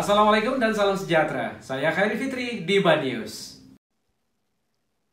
Assalamualaikum dan salam sejahtera. Saya Khairi Fitri di Bad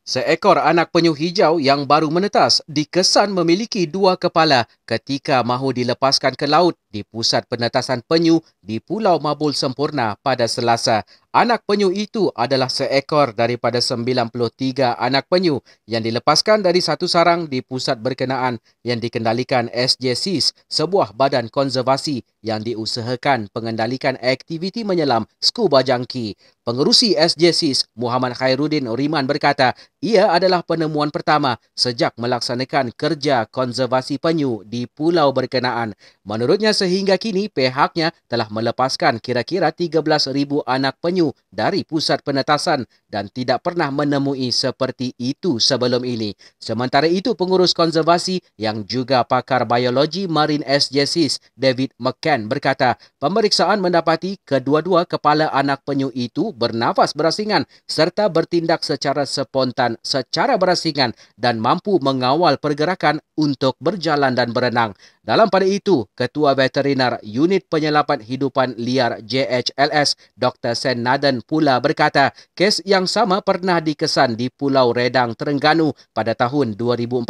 Seekor anak penyu hijau yang baru menetas dikesan memiliki dua kepala ketika mahu dilepaskan ke laut di pusat penetasan penyu di Pulau Mabul Sempurna pada Selasa. Anak penyu itu adalah seekor daripada 93 anak penyu yang dilepaskan dari satu sarang di pusat berkenaan yang dikendalikan SJCs, sebuah badan konservasi yang diusahakan pengendalikan aktiviti menyelam scuba jangki Pengerusi SJCs, Muhammad Khairuddin Riman berkata, ia adalah penemuan pertama sejak melaksanakan kerja konservasi penyu di pulau berkenaan. Menurutnya sehingga kini pihaknya telah melepaskan kira-kira 13,000 anak penyu dari pusat penetasan dan tidak pernah menemui seperti itu sebelum ini. Sementara itu, pengurus konservasi yang juga pakar biologi Marine SJCs David McCann berkata, pemeriksaan mendapati kedua-dua kepala anak penyu itu bernafas berasingan serta bertindak secara spontan secara berasingan dan mampu mengawal pergerakan untuk berjalan dan berenang. Dalam pada itu, Ketua Veterinar Unit Penyelapan Hidupan Liar JHLS Dr. Sen Naden pula berkata kes yang sama pernah dikesan di Pulau Redang Terengganu pada tahun 2014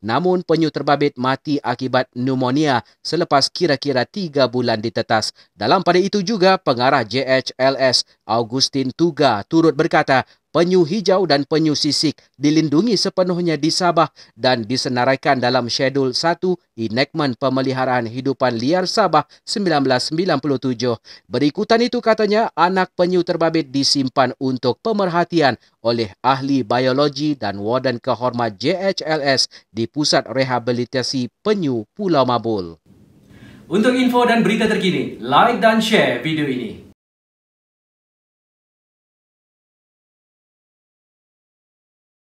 namun penyu terbabit mati akibat pneumonia selepas kira-kira 3 bulan ditetas. Dalam pada itu juga pengarah JHLS Augustin Tuga turut berkata penyu hijau dan penyu sisik dilindungi sepenuhnya di Sabah dan disenaraikan dalam Syedul 1 Enakmen Pemeliharaan Hidupan Liar Sabah 1997. Berikutan itu katanya anak penyu terbabit disimpan untuk pemerhatian oleh ahli biologi dan warden kehormat JHLS di Pusat Rehabilitasi Penyu Pulau Mabul. Untuk info dan berita terkini, like dan share video ini.